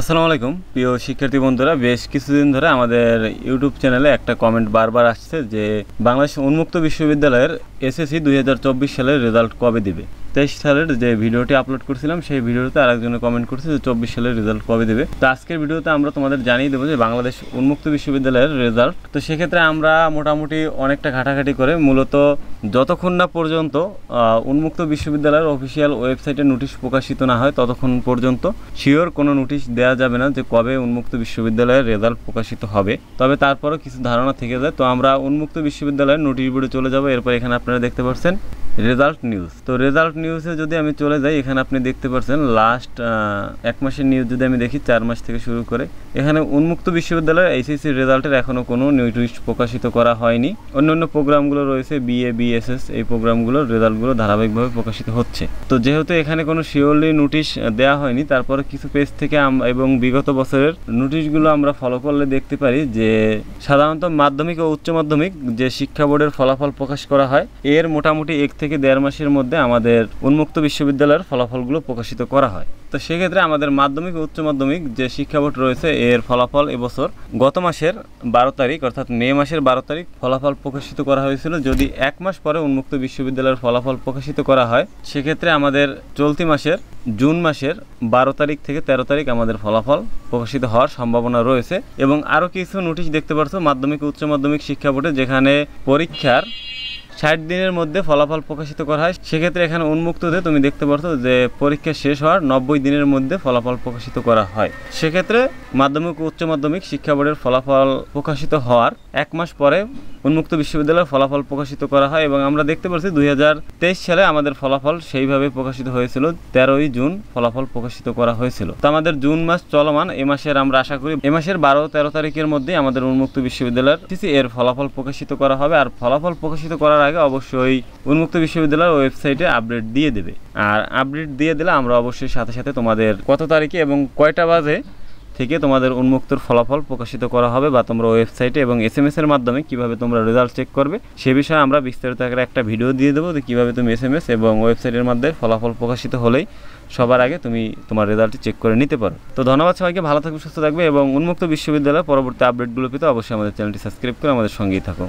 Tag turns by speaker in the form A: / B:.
A: আসসালামু আলাইকুম প্রিয় শিক্ষার্থী বন্ধুরা বেশ কিছুদিন ধরে আমাদের ইউটিউব চ্যানেলে একটা কমেন্ট বারবার আসছে যে বাংলাদেশ উন্মুক্ত বিশ্ববিদ্যালয়ের এসএসসি দুই সালের রেজাল্ট কবে দিবে তেইশ সালের যে ভিডিওটি আপলোড করছিলাম সেই ভিডিওতে আরেকজনে কমেন্ট করছে যে চব্বিশ সালের রেজাল্ট কবে দেবে তো আজকের ভিডিওতে আমরা তোমাদের জানিয়ে দেবো যে বাংলাদেশ উন্মুক্ত বিশ্ববিদ্যালয়ের রেজাল্ট তো সেক্ষেত্রে আমরা মোটামুটি অনেকটা ঘাটাঘাটি করে মূলত যতক্ষণ না পর্যন্ত উন্মুক্ত বিশ্ববিদ্যালয়ের অফিসিয়াল ওয়েবসাইটে নোটিশ প্রকাশিত না হয় ততক্ষণ পর্যন্ত শিওর কোনো নোটিশ দেওয়া যাবে না যে কবে উন্মুক্ত বিশ্ববিদ্যালয়ের রেজাল্ট প্রকাশিত হবে তবে তারপরও কিছু ধারণা থেকে যায় তো আমরা উন্মুক্ত বিশ্ববিদ্যালয়ের নোটিশ বোর্ডে চলে যাবো এরপর এখানে আপনারা দেখতে পাচ্ছেন রেজাল্ট নিউজ তো রেজাল্ট নিউজ নিউজে যদি আমি চলে যাই এখানে আপনি দেখতে পাচ্ছেন লাস্ট এক মাসের নিউজ যদি আমি দেখি চার মাস থেকে শুরু করে এখানে উন্মুক্ত বিশ্ববিদ্যালয়ের এইচএসসির রেজাল্টের এখনও কোনো নিউজ প্রকাশিত করা হয়নি অন্য অন্য প্রোগ্রামগুলো রয়েছে বিএ বিএসএস এই প্রোগ্রামগুলোর রেজাল্টগুলো ধারাবাহিকভাবে প্রকাশিত হচ্ছে তো যেহেতু এখানে কোনো শিওরলি নোটিশ দেওয়া হয়নি তারপরে কিছু পেজ থেকে এবং বিগত বছরের নোটিশগুলো আমরা ফলো করলে দেখতে পারি যে সাধারণত মাধ্যমিক ও উচ্চ মাধ্যমিক যে শিক্ষা বোর্ডের ফলাফল প্রকাশ করা হয় এর মোটামুটি এক থেকে দেড় মাসের মধ্যে আমাদের উন্মুক্ত বিশ্ববিদ্যালয়ের ফলাফলগুলো প্রকাশিত করা হয় তো সেক্ষেত্রে আমাদের মাধ্যমিক ও উচ্চ মাধ্যমিক যে শিক্ষা বোর্ড রয়েছে এর ফলাফল এবছর গত মাসের বারো তারিখ অর্থাৎ মে মাসের বারো তারিখ ফলাফল প্রকাশিত করা হয়েছিল যদি এক মাস পরে উন্মুক্ত বিশ্ববিদ্যালয়ের ফলাফল প্রকাশিত করা হয় সেক্ষেত্রে আমাদের চলতি মাসের জুন মাসের বারো তারিখ থেকে তেরো তারিখ আমাদের ফলাফল প্রকাশিত হওয়ার সম্ভাবনা রয়েছে এবং আরও কিছু নোটিশ দেখতে পারছো মাধ্যমিক উচ্চ মাধ্যমিক শিক্ষা বোর্ডে যেখানে পরীক্ষার ষাট দিনের মধ্যে ফলাফল প্রকাশিত করা হয় সেক্ষেত্রে এখানে উন্মুক্ত উন্মুক্ততে তুমি দেখতে পারছো যে পরীক্ষা শেষ হওয়ার নব্বই দিনের মধ্যে ফলাফল প্রকাশিত করা হয় সেক্ষেত্রে মাধ্যমিক উচ্চ মাধ্যমিক শিক্ষা বোর্ডের ফলাফল প্রকাশিত হওয়ার এক মাস পরে উন্মুক্ত বিশ্ববিদ্যালয়ের ফলাফল প্রকাশিত করা হয় এবং আমরা দেখতে পাচ্ছি দুই সালে আমাদের ফলাফল সেইভাবে প্রকাশিত হয়েছিল তেরোই জুন ফলাফল প্রকাশিত করা হয়েছিল তো আমাদের জুন মাস চলমান এ মাসের আমরা আশা করি এ মাসের বারো তেরো তারিখের মধ্যে আমাদের উন্মুক্ত বিশ্ববিদ্যালয়ের সিসি এর ফলাফল প্রকাশিত করা হবে আর ফলাফল প্রকাশিত করার আগে অবশ্যই উন্মুক্ত বিশ্ববিদ্যালয়ের ওয়েবসাইটে আপডেট দিয়ে দেবে আর আপডেট দিয়ে দিলে আমরা অবশ্যই সাথে সাথে তোমাদের কত তারিখে এবং কয়টা বাজে থেকে তোমাদের উন্মুক্তর ফলাফল প্রকাশিত করা হবে বা তোমরা ওয়েবসাইটে এবং এস এম এসের মাধ্যমে কীভাবে তোমরা রেজাল্ট চেক করবে সে বিষয়ে আমরা বিস্তারিত আকারে একটা ভিডিও দিয়ে দেবো যে কীভাবে তুমি এস এম এস এবং ওয়েবসাইটের মাধ্যমে ফলাফল প্রকাশিত হলেই সবার আগে তুমি তোমার রেজাল্টটি চেক করে নিতে পারো তো ধন্যবাদ সবাইকে ভালো থাকবে সুস্থ থাকবে এবং উন্মুক্ত বিশ্ববিদ্যালয়ের পরবর্তী আপডেটগুলো পেতে অবশ্যই আমাদের চ্যানেলটি সাবস্ক্রাইব করে আমাদের সঙ্গেই থাকো